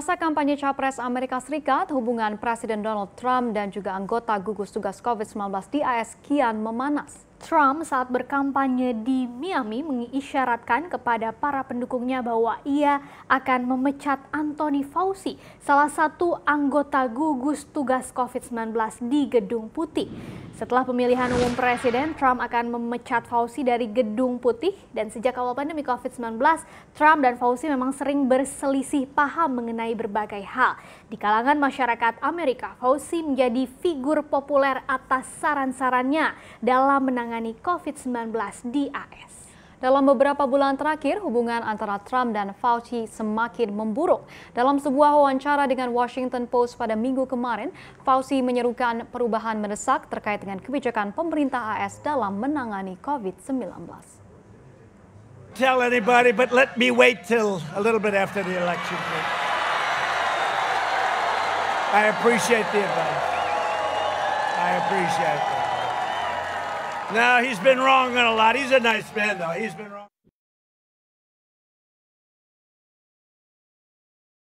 Masa kampanye Capres Amerika Serikat, hubungan Presiden Donald Trump dan juga anggota gugus tugas COVID-19 di AS kian memanas. Trump saat berkampanye di Miami mengisyaratkan kepada para pendukungnya bahwa ia akan memecat Anthony Fauci, salah satu anggota gugus tugas COVID-19 di Gedung Putih. Setelah pemilihan umum presiden, Trump akan memecat Fauci dari Gedung Putih dan sejak awal pandemi COVID-19, Trump dan Fauci memang sering berselisih paham mengenai berbagai hal. Di kalangan masyarakat Amerika, Fauci menjadi figur populer atas saran-sarannya dalam menangani menangani COVID-19 di AS. Dalam beberapa bulan terakhir, hubungan antara Trump dan Fauci semakin memburuk. Dalam sebuah wawancara dengan Washington Post pada minggu kemarin, Fauci menyerukan perubahan mendesak terkait dengan kebijakan pemerintah AS dalam menangani COVID-19. Tell anybody, but let me wait till a little bit after the election. I appreciate the advice. I appreciate it. No, he's been wrong on a lot. He's a nice man, though. He's been wrong.